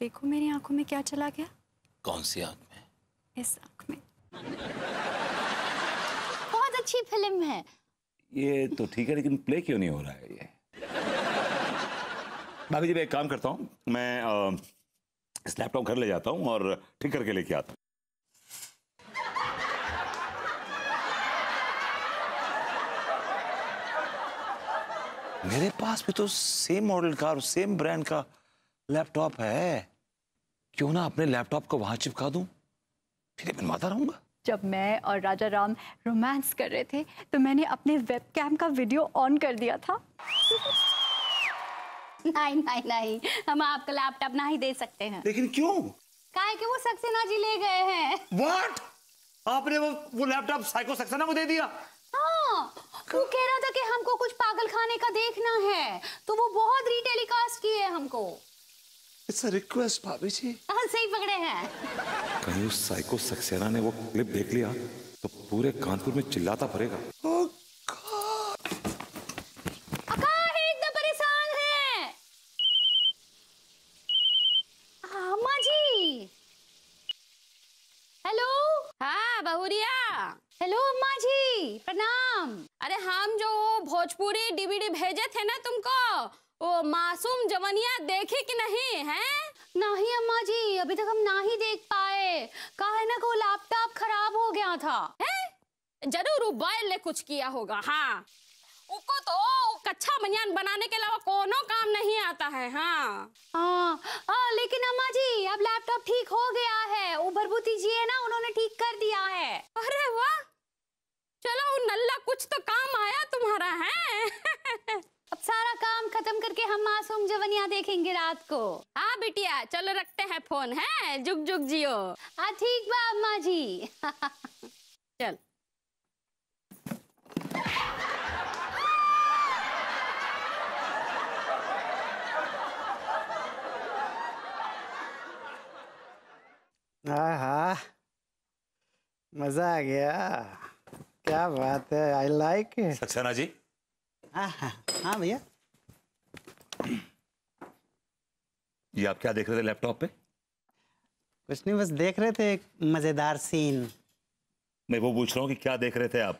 देखो मेरी आंखों में क्या चला गया कौन सी आंख में इस आंख में बहुत अच्छी फिल्म है ये तो ठीक है लेकिन प्ले क्यों नहीं हो रहा है ये भाभी जी मैं एक काम करता हूँ मैं आ, इस लैपटॉप घर ले जाता हूँ और ठीक करके लेके आता हूँ मेरे पास भी तो सेम मॉडल का और सेम ब्रांड का लैपटॉप है क्यों ना अपने लैपटॉप को वहां चिपका दूं फिर बनवाता रहूंगा जब मैं और राजा राम रोमांस कर रहे थे तो मैंने अपने वेबकैम का वीडियो ऑन कर दिया था नहीं नहीं नहीं हम आपका लैपटॉप ना ही दे सकते हैं लेकिन क्यों काहे कि वो सक्सेना जी ले गए हैं व्हाट आपने वो वो लैपटॉप साइको सक्सेना को दे दिया हाँ वो कह रहा था कि हमको कुछ पागल खाने का देखना है तो वो बहुत रीटेलीकास्ट किए हमको इट्स अ रिक्वेस्ट भाभी जी हाँ सही पकड़े हैं कहीं उस साइको सक्सेना ने वो क्लिप देख लिया तो पूरे कानपुर में चिल्लाता पड़ेगा oh, हाँ, हाँ, भोजपुरी डीवीडी भेजे थे ना तुमको ओ मासूम जवनिया देखे कि नहीं है नहीं अम्मा जी अभी तक हम ना ही देख पाए कहा है ना को लैपटॉप खराब हो गया था है जरूर उबैल ने कुछ किया होगा हाँ उको तो कच्चा मनियान बनाने के अलावा कोनो काम नहीं आता है हाँ आ, हाँ, आ, लेकिन अम्मा जी अब लैपटॉप ठीक हो गया है उबरबूती जी है ना उन्होंने ठीक कर दिया है अरे वाह चलो नल्ला कुछ तो काम आया तुम्हारा है अब सारा काम खत्म करके हम मासूम जवनिया देखेंगे रात को हाँ बिटिया चलो रखते हैं फोन है जुग जुग जियो हाँ ठीक बा अम्मा जी चल हा मजा आ गया क्या बात है आई लाइक सक्सेना जी हाँ भैया ये आप क्या देख रहे थे लैपटॉप पे कुछ नहीं बस देख रहे थे एक मजेदार सीन मैं वो पूछ रहा हूँ कि क्या देख रहे थे आप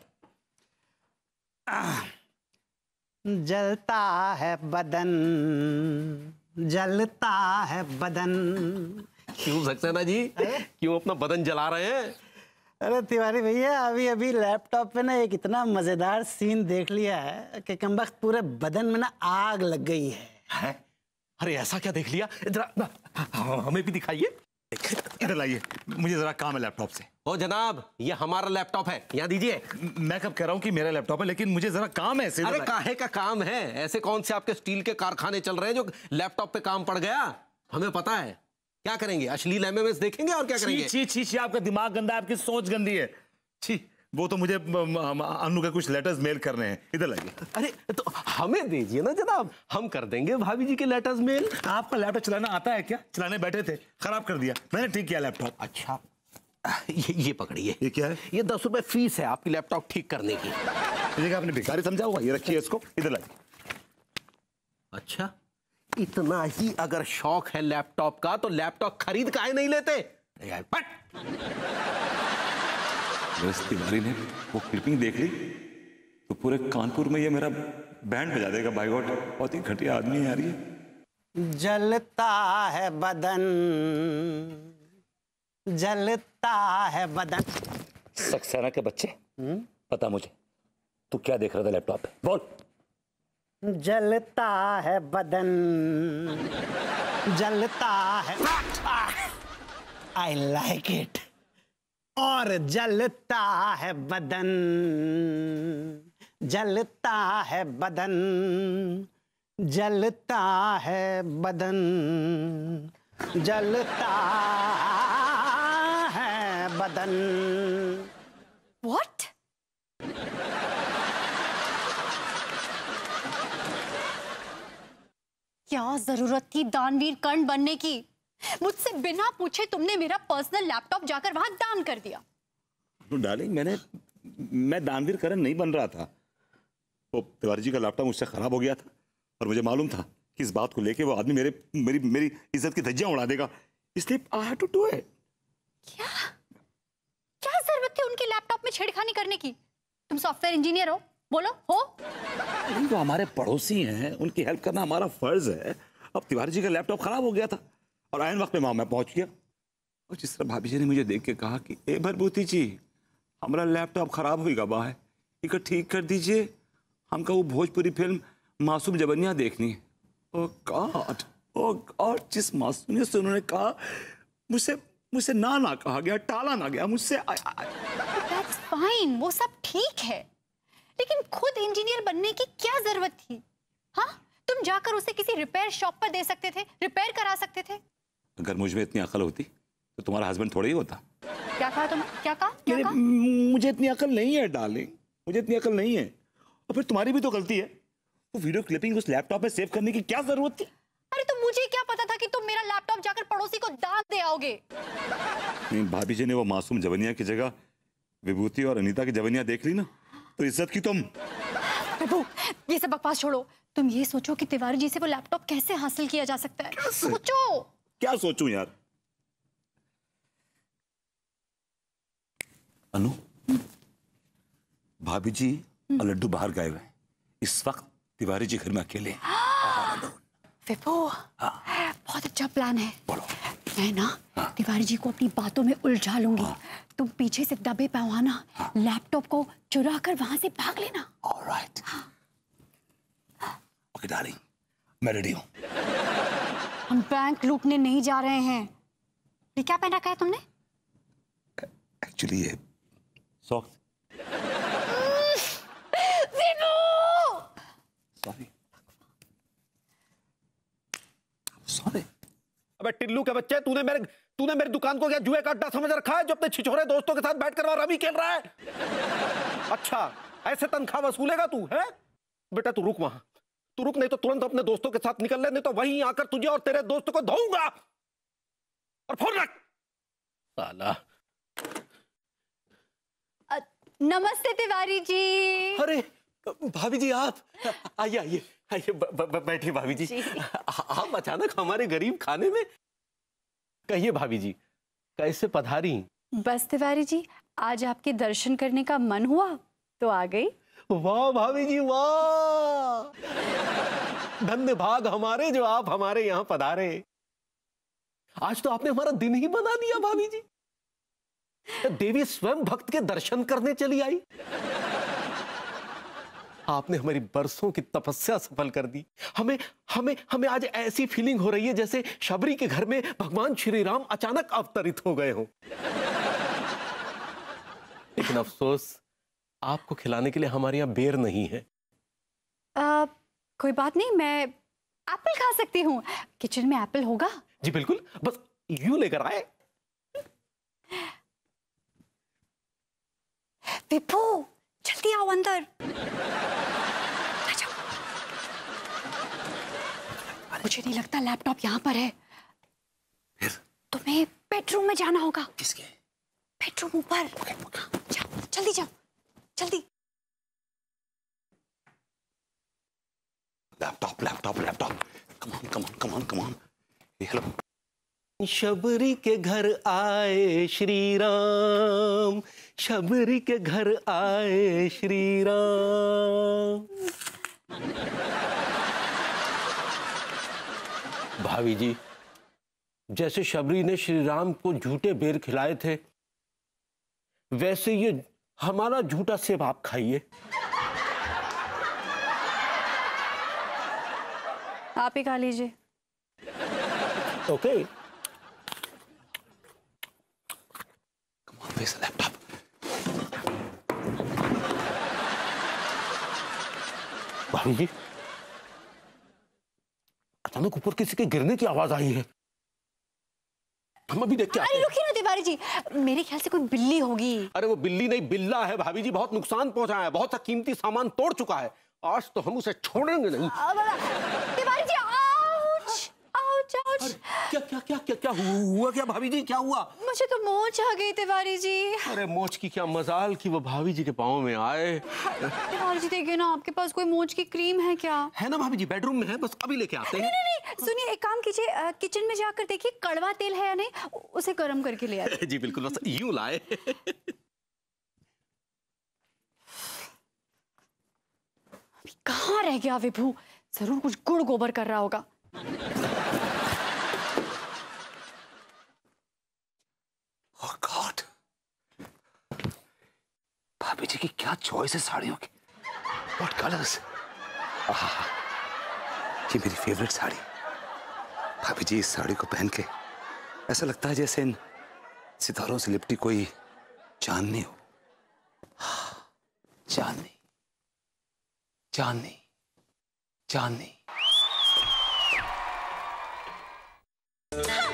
जलता है बदन जलता है बदन क्यों सक्सेना जी क्यों अपना बदन जला रहे हैं अरे तिवारी भैया अभी अभी लैपटॉप पे ना एक इतना मजेदार सीन देख लिया है कि वक्त पूरे बदन में ना आग लग गई है, है? अरे ऐसा क्या देख लिया इधर हाँ, हमें भी दिखाइए इधर लाइए मुझे जरा काम है लैपटॉप से ओ जनाब ये हमारा लैपटॉप है यहाँ दीजिए मैं कब कह रहा हूँ कि मेरा लैपटॉप है लेकिन मुझे जरा काम है अरे काहे का काम है ऐसे कौन से आपके स्टील के कारखाने चल रहे हैं जो लैपटॉप पे काम पड़ गया हमें पता है क्या करेंगे अश्लील एमएमएस देखेंगे और क्या ची, करेंगे ची, ची, ची, आपका दिमाग गंदा है आपकी सोच गंदी है ची, वो तो मुझे अनु के कुछ लेटर्स मेल करने हैं इधर लगे अरे तो हमें दीजिए ना जनाब हम कर देंगे भाभी जी के लेटर्स मेल आपका लैपटॉप चलाना आता है क्या चलाने बैठे थे खराब कर दिया मैंने ठीक किया लैपटॉप अच्छा ये ये पकड़िए ये क्या है ये दस रुपए फीस है आपकी लैपटॉप ठीक करने की आपने बेकारी समझा हुआ ये रखिए इसको इधर लाइए अच्छा इतना ही अगर शौक है लैपटॉप का तो लैपटॉप खरीद का है नहीं लेते यार तिवारी ने वो क्लिपिंग देख ली तो पूरे कानपुर में ये मेरा बैंड बजा देगा भाई गॉड बहुत ही घटिया आदमी है यार ये जलता है बदन जलता है बदन सक्सेना के बच्चे हुँ? हम्म? पता मुझे तू क्या देख रहा था लैपटॉप पे बोल जलता है बदन जलता है आई लाइक इट और जलता है बदन जलता है बदन जलता है बदन जलता है बदन क्या जरूरत थी दानवीर कर्ण बनने की मुझसे बिना पूछे तुमने मेरा पर्सनल लैपटॉप जाकर वहां दान कर दिया तो डार्लिंग मैंने मैं दानवीर करण नहीं बन रहा था वो तिवारी जी का लैपटॉप मुझसे खराब हो गया था और मुझे मालूम था कि इस बात को लेके वो आदमी मेरे मेरी मेरी इज्जत की धज्जियां उड़ा देगा इसलिए I have to do it क्या क्या जरूरत थी उनके लैपटॉप में छेड़खानी करने की तुम सॉफ्टवेयर इंजीनियर हो बोलो हो नहीं तो हमारे पड़ोसी हैं उनकी हेल्प करना हमारा फर्ज है अब तिवारी जी का लैपटॉप खराब हो गया था और आयन वक्त में वहां मैं पहुंच गया और जिस तरह भाभी जी ने मुझे देख के कहा कि ए भरभूति जी हमारा लैपटॉप खराब होगा बाहर इका ठीक कर दीजिए हमका वो भोजपुरी फिल्म मासूम जबनिया देखनी गॉड गॉड oh oh जिस मासूमियत से उन्होंने कहा मुझसे मुझसे ना ना कहा गया टाला ना गया मुझसे फाइन वो सब ठीक है लेकिन खुद इंजीनियर बनने की क्या जरूरत थी हाँ तुम जाकर उसे किसी रिपेयर शॉप पर दे सकते थे रिपेयर करा सकते थे अगर मुझ में इतनी अकल होती तो तुम्हारा हस्बैंड थोड़ा ही होता क्या कहा तुम क्या कहा मुझे इतनी अकल नहीं है डार्लिंग मुझे इतनी अकल नहीं है और फिर तुम्हारी भी तो गलती है वो वीडियो क्लिपिंग उस लैपटॉप में सेव करने की क्या जरूरत थी अरे तो मुझे क्या पता था कि तुम मेरा लैपटॉप जाकर पड़ोसी को दान दे आओगे भाभी जी ने वो मासूम जवनिया की जगह विभूति और अनीता की जवनिया देख ली ना तो इज्जत की तुम प्रभु ये सब बकवास छोड़ो तुम ये सोचो कि तिवारी जी से वो लैपटॉप कैसे हासिल किया जा सकता है कैसे? सोचो क्या सोचू यार अनु भाभी जी हम्म। और लड्डू बाहर गए हुए इस वक्त तिवारी जी घर में अकेले हाँ। बहुत अच्छा प्लान है बोलो मैं ना हाँ। तिवारी जी को अपनी बातों में उलझा लूंगी हाँ। तुम पीछे से दबे पवाना हाँ। लैपटॉप को चुरा कर वहां से भाग लेना right. हाँ। okay, darling, मैं रेडी हूँ हम बैंक लूटने नहीं जा रहे हैं ये क्या पहन रखा है तुमने एक्चुअली ये सॉक्स सॉरी सॉरी अबे टिल्लू के बच्चे तूने मेरे तूने मेरी दुकान को क्या जुए का अड्डा समझ रखा है जो अपने छिछोरे दोस्तों के साथ बैठ कर रमी खेल रहा है अच्छा ऐसे तनख्वाह वसूलेगा तू है बेटा तू रुक वहां तू रुक नहीं तो तुरंत अपने दोस्तों के साथ निकल ले नहीं तो वहीं आकर तुझे और तेरे दोस्त को धोऊंगा और फोन रख साला नमस्ते तिवारी जी अरे भाभी जी आप आइए आइए बैठिए भाभी जी, जी। आप अचानक हमारे गरीब खाने में कहिए भाभी जी कैसे पधारी बस तिवारी जी आज आपके दर्शन करने का मन हुआ तो आ गई वाह भाभी जी वाह भाग हमारे जो आप हमारे यहाँ पधारे आज तो आपने हमारा दिन ही बना दिया भाभी जी तो देवी स्वयं भक्त के दर्शन करने चली आई आपने हमारी बरसों की तपस्या सफल कर दी हमें हमें हमें आज ऐसी फीलिंग हो रही है जैसे शबरी के घर में भगवान श्री राम अचानक अवतरित हो गए हो लेकिन अफसोस आपको खिलाने के लिए हमारे यहाँ बेर नहीं है आ, कोई बात नहीं मैं एप्पल खा सकती हूँ किचन में एप्पल होगा जी बिल्कुल बस यू लेकर आए विपू जल्दी आओ अंदर मुझे नहीं लगता लैपटॉप यहाँ पर है फिर तुम्हें बेडरूम में जाना होगा किसके बेडरूम ऊपर जल्दी जाओ जल्दी laptop laptop laptop come on come on come on come on hello Shabari के घर आए श्री राम शबरी के घर आए श्री राम भाभी जी जैसे शबरी ने श्री राम को झूठे बेर खिलाए थे वैसे ये हमारा झूठा सेब आप खाइए आप ही खा लीजिए okay okay. place the laptop? जी अचानक ऊपर किसी के गिरने की आवाज आई है हम अभी देख के अरे रुकिए ना तिवारी जी मेरे ख्याल से कोई बिल्ली होगी अरे वो बिल्ली नहीं बिल्ला है भाभी जी बहुत नुकसान पहुंचाया है बहुत सा कीमती सामान तोड़ चुका है आज तो हम उसे छोड़ेंगे नहीं क्या क्या क्या क्या क्या हुआ क्या भाभी जी क्या हुआ मुझे तो मोच आ गई तिवारी जी अरे मोच की क्या मजाल की वो भाभी जी के पाँव में आए तिवारी जी देखिए ना आपके पास कोई मोच की क्रीम है क्या है ना भाभी जी बेडरूम में है बस अभी लेके आते हैं नहीं नहीं सुनिए एक काम कीजिए किचन में जाकर देखिए कड़वा तेल है या नहीं उसे गर्म करके ले आए जी बिल्कुल बस यूं लाए कहाँ रह गया विभू जरूर कुछ गुड़ गोबर कर रहा होगा भाभी जी की क्या चॉइस है साड़ियों की वॉट कलर्स ये मेरी फेवरेट साड़ी भाभी जी इस साड़ी को पहन के ऐसा लगता है जैसे इन सितारों से लिपटी कोई चांदनी हो चांदनी चांदनी चांदनी हाँ।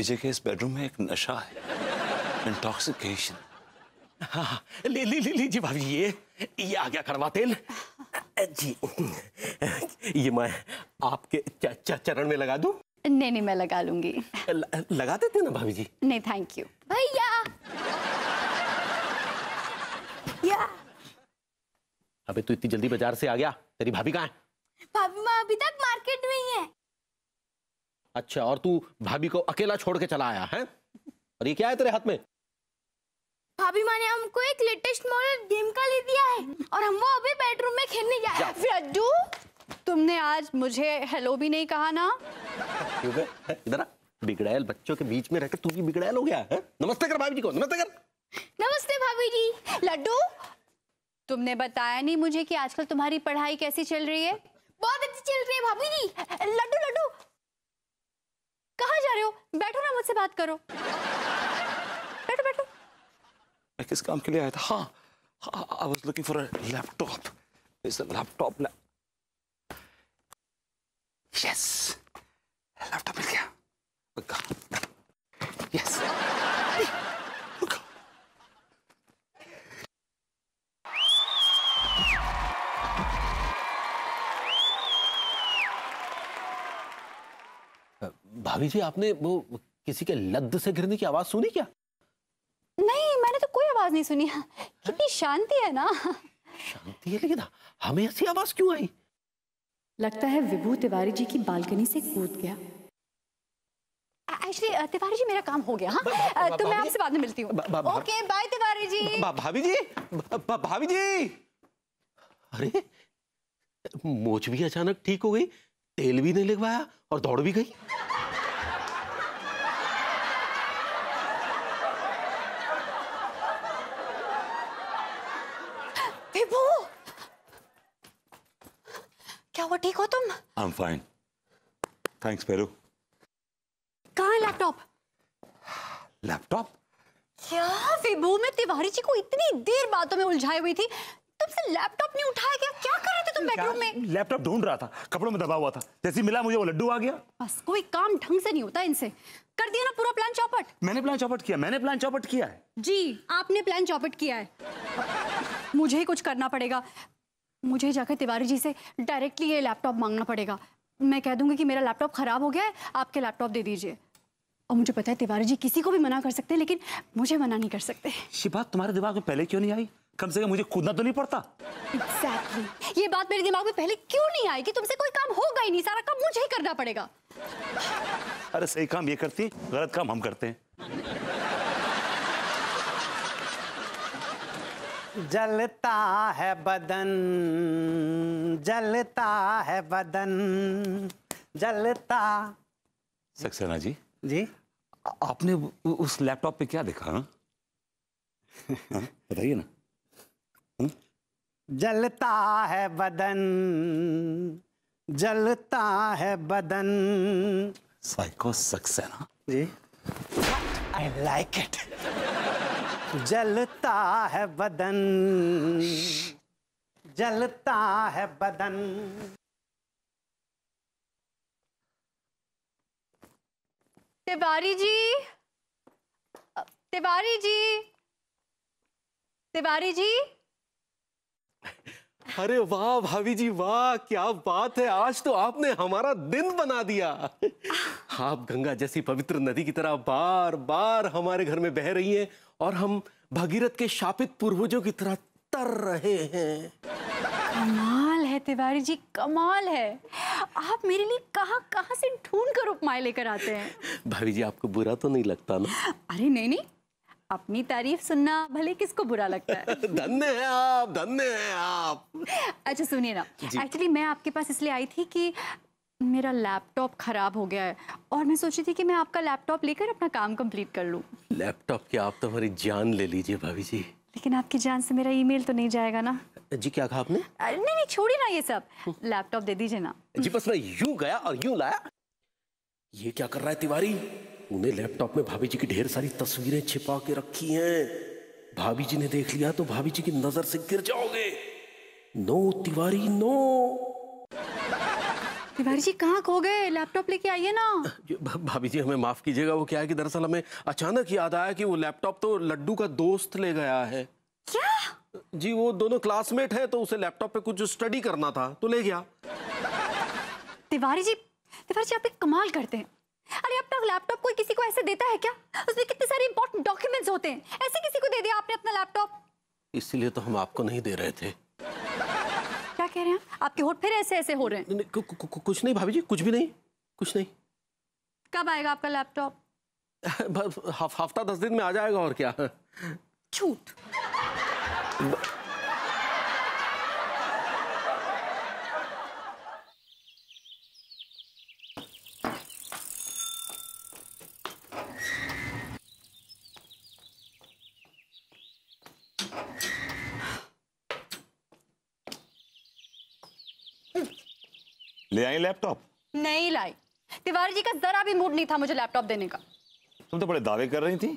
विजय के इस बेडरूम में एक नशा है इंटॉक्सिकेशन हाँ ले ली लीजिए भाभी ये ये आ गया कड़वा तेल जी ये मैं आपके चरण में लगा दू नहीं नहीं मैं लगा लूंगी ल, लगा देते हैं ना भाभी जी नहीं थैंक यू भैया या अबे तू इतनी जल्दी बाजार से आ गया तेरी भाभी कहाँ है भाभी माँ अभी तक मार्केट में ही है अच्छा और तू भाभी को अकेला छोड़ के चला आया है और ये क्या है तेरे हाथ में भाभी माने हमको एक लेटेस्ट मॉडल गेम का ले दिया है और हम वो अभी बेडरूम में खेलने जा रहे हैं रड्डू तुमने आज मुझे हेलो भी नहीं कहा ना इधर बिगड़ैल बच्चों के बीच में रहकर तू भी बिगड़ैल हो गया है नमस्ते कर भाभी जी को नमस्ते कर नमस्ते भाभी जी लड्डू तुमने बताया नहीं मुझे कि आजकल तुम्हारी पढ़ाई कैसी चल रही है बहुत अच्छी चल रही है भाभी जी लड्डू लड्डू कहाँ जा रहे हो बैठो ना मुझसे बात करो बैठो बैठो मैं किस काम के लिए आया था हाँ I was looking for laptop laptop laptop मिल गया भाभी जी आपने वो किसी के लद्द से गिरने की आवाज सुनी क्या नहीं मैंने तो कोई आवाज नहीं सुनी कितनी शांति है ना शांति है लेकिन हमें ऐसी आवाज क्यों आई लगता है विभू तिवारी जी की बालकनी से कूद गया एक्चुअली तिवारी जी मेरा काम हो गया हाँ। तो मैं आपसे बाद में मिलती हूँ ओके बाय तिवारी जी भाभी जी भाभी जी अरे मोच भी अचानक ठीक हो गई तेल भी नहीं लगवाया और दौड़ भी गई विभू क्या हुआ ठीक हो तुम आई एम फाइन थैंक्स पेरू कहा है लैपटॉप लैपटॉप क्या विभू मैं तिवारी जी को इतनी देर बातों में उलझाई हुई थी तुमसे लैपटॉप नहीं उठाया गया क्या कर तुम तो बेडरूम में लैपटॉप ढूंढ रहा था कपड़ों में दबा हुआ था जैसे मिला मुझे वो लड्डू आ गया बस कोई काम ढंग से नहीं होता इनसे कर दिया ना पूरा प्लान चौपट मैंने प्लान चौपट किया मैंने प्लान चौपट किया है जी आपने प्लान चौपट किया है मुझे ही कुछ करना पड़ेगा मुझे जाकर तिवारी जी से डायरेक्टली ये लैपटॉप मांगना पड़ेगा मैं कह दूंगी कि मेरा लैपटॉप खराब हो गया है आपके लैपटॉप दे दीजिए और मुझे पता है तिवारी जी किसी को भी मना कर सकते हैं लेकिन मुझे मना नहीं कर सकते ये बात तुम्हारे दिमाग में पहले क्यों नहीं आई कम से कम मुझे कूदना तो नहीं पड़ता exactly. ये बात मेरे दिमाग में पहले क्यों नहीं आई कि तुमसे कोई काम होगा ही नहीं सारा काम मुझे ही करना पड़ेगा अरे सही काम ये करती गलत काम हम करते हैं जलता है बदन जलता है बदन जलता सक्सेना जी जी आपने उस लैपटॉप पे क्या देखा हाँ? हाँ? बताइए ना जलता है बदन जलता है बदन psycho Saxena ji I like it जलता है बदन जलता है बदन तिवारी जी तिवारी जी तिवारी जी अरे वाह भाभी जी वाह क्या बात है आज तो आपने हमारा दिन बना दिया आप गंगा जैसी पवित्र नदी की तरह बार बार हमारे घर में बह रही हैं और हम भगीरथ के शापित पूर्वजों की तरह तर रहे हैं कमाल है तिवारी जी कमाल है आप मेरे लिए कहाँ कहाँ से ढूंढ कर उपमाए लेकर आते हैं भाभी जी आपको बुरा तो नहीं लगता ना अरे नहीं नहीं अपनी तारीफ सुनना भले किसको बुरा लगता है धन्य है आप धन्य है आप अच्छा सुनिए ना एक्चुअली मैं आपके पास इसलिए आई थी कि मेरा लैपटॉप खराब हो गया है और मैं सोची थी कि मैं आपका लैपटॉप लेकर अपना काम कंप्लीट कर लूं लैपटॉप की आप तो हमारी जान ले लीजिए भाभी जी लेकिन आपकी जान से मेरा ईमेल तो नहीं जाएगा ना जी क्या कहा आपने नहीं नहीं छोड़िए ना ये सब लैपटॉप दे दीजिए ना जी बस मैं यूं गया और यूं लाया ये क्या कर रहा है तिवारी उन्हें लैपटॉप में भाभी जी की ढेर सारी तस्वीरें छिपा के रखी हैं भाभी जी ने देख लिया तो भाभी जी की नजर से गिर जाओगे नो तिवारी नो तिवारी जी कहाँ खो गए लैपटॉप लेके आइए ना भाभी जी हमें माफ कीजिएगा वो क्या है कि दरअसल हमें अचानक याद आया कि वो लैपटॉप तो लड्डू का दोस्त ले गया है क्या जी वो दोनों क्लासमेट है तो उसे लैपटॉप पे कुछ स्टडी करना था तो ले गया तिवारी जी तिवारी जी आप एक कमाल करते हैं अरे अपना लैपटॉप कोई किसी को ऐसे देता है क्या उसमें कितने सारे इंपॉर्टेंट डॉक्यूमेंट्स होते हैं ऐसे किसी को दे दिया आपने अपना लैपटॉप इसीलिए तो हम आपको नहीं दे रहे थे क्या कह रहे हैं आपके होठ फिर ऐसे ऐसे हो रहे हैं कुछ नहीं भाभी जी कुछ भी नहीं कुछ नहीं कब आएगा आपका लैपटॉप हफ्ता दस दिन में आ जाएगा और क्या झूठ लाई लैपटॉप नहीं लाई तिवारी जी का जरा भी मूड नहीं था मुझे लैपटॉप देने का तुम तो बड़े दावे कर रही थी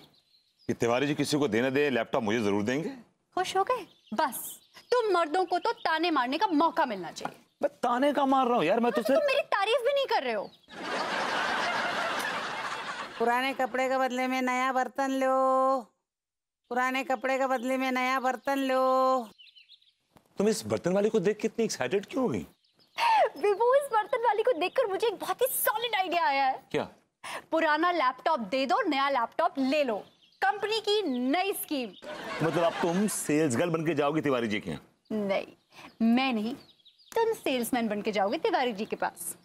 कि तिवारी जी किसी को देना दे लैपटॉप मुझे जरूर देंगे खुश हो गए बस तुम मर्दों को तो ताने मारने का मौका मिलना चाहिए मैं ताने का मार रहा हूँ यार मैं तो तुम मेरी तारीफ भी नहीं कर रहे हो पुराने कपड़े के बदले में नया बर्तन लो पुराने कपड़े के बदले में नया बर्तन लो तुम इस बर्तन वाले को देख कितनी एक्साइटेड क्यों हो गई विभू देखकर मुझे एक बहुत ही सॉलिड आइडिया आया है क्या पुराना लैपटॉप दे दो नया लैपटॉप ले लो कंपनी की नई स्कीम मतलब आप तुम सेल्स गर्ल बन जाओगे तिवारी जी के यहाँ नहीं मैं नहीं तुम सेल्समैन बन जाओगे तिवारी जी के पास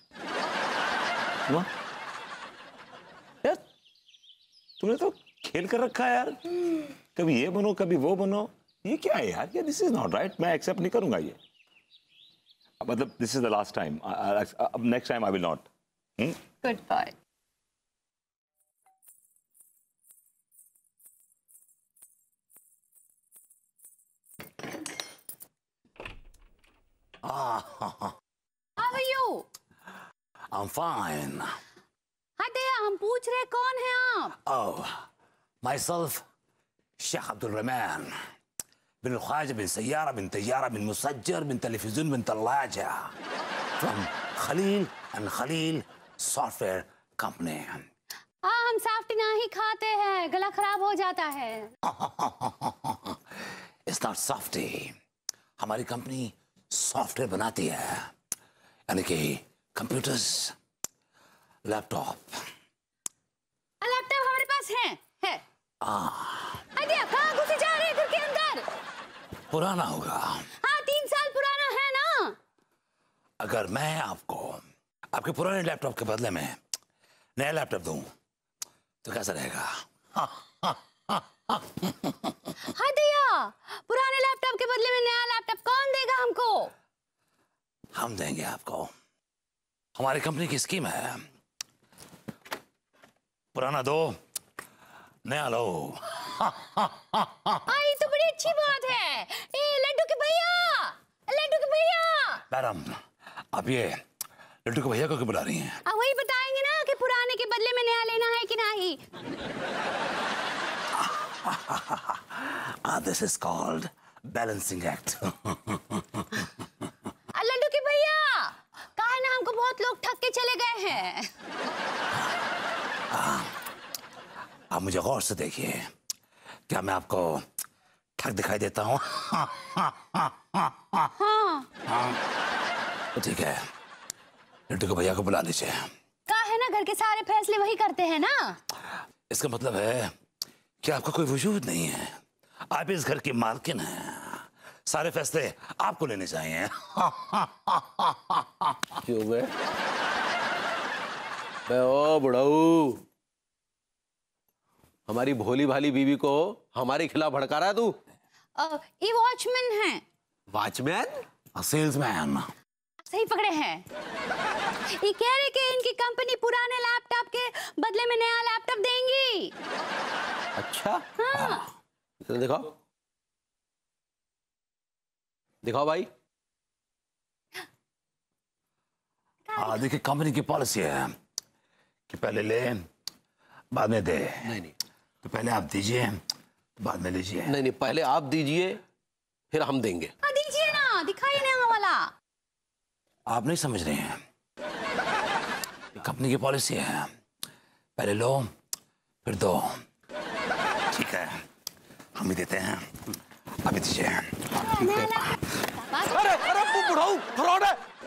यार तुमने तो खेल कर रखा है यार हम्म। कभी ये बनो कभी वो बनो ये क्या है यार ये दिस इज नॉट राइट मैं एक्सेप्ट नहीं करूंगा ये But the, this is the last time. I, I, I, uh, next time I will not. Hmm? Goodbye. Ah. How are you? I'm fine. Hi there, I'm. रहे कौन हैं आप? Oh, myself, Sheikh Abdul Rahman. من الخاجة من سيارة من تيارة من مسجر من تلفزيون من ثلاجه from خليل and خليل software company हाँ हम ना ही खाते हैं गला खराब हो जाता है it's not softy हमारी कंपनी सॉफ्टवेयर बनाती है यानी कि कंप्यूटर्स लैपटॉप लैपटॉप हमारे पास है है आ, कहाँ घुसी जा रही है घर के अंदर पुराना होगा हाँ तीन साल पुराना है ना अगर मैं आपको आपके पुराने लैपटॉप के बदले में नया लैपटॉप दू तो कैसा रहेगा हाँ, दिया पुराने लैपटॉप के बदले में नया लैपटॉप कौन देगा हमको हम देंगे आपको हमारी कंपनी की स्कीम है पुराना दो नया लो आई तो अच्छी बात है ए लड्डू के भैया लड्डू के भैया मैडम अब ये लड्डू के भैया को क्यों बुला रही हैं अब वही बताएंगे ना कि पुराने के बदले में नया लेना है कि नहीं आ this is called balancing act लड्डू के भैया कहा ना हमको बहुत लोग ठग के चले गए हैं ah, आप मुझे गौर से देखिए क्या मैं आपको ठग दिखाई देता हूँ हाँ। ठीक है लड्डू के भैया को बुला लीजिए कहा है ना घर के सारे फैसले वही करते हैं ना इसका मतलब है कि आपका कोई वजूद नहीं है आप इस घर की मालकिन हैं सारे फैसले आपको लेने चाहिए क्यों बे बे ओ बुढ़ाऊ हमारी भोली भाली बीवी को हमारे खिलाफ भड़का रहा है तू ई वॉचमैन है वॉचमैन सेल्समैन सही पकड़े हैं ये कह रहे कि इनकी कंपनी पुराने लैपटॉप के बदले में नया लैपटॉप देंगी अच्छा हाँ। तो दिखाओ दिखाओ भाई हाँ देखिए कंपनी की पॉलिसी है कि पहले ले बाद में दे नहीं नहीं तो पहले आप दीजिए बाद में लीजिए नहीं नहीं पहले आप दीजिए फिर हम देंगे हाँ, दीजिए ना दिखाइए नया वाला आप नहीं समझ रहे हैं कंपनी की पॉलिसी है पहले लो फिर दो ठीक है हम ही देते हैं अभी दीजिए हाँ, अरे अरे बुढ़ाऊ फ्रॉड है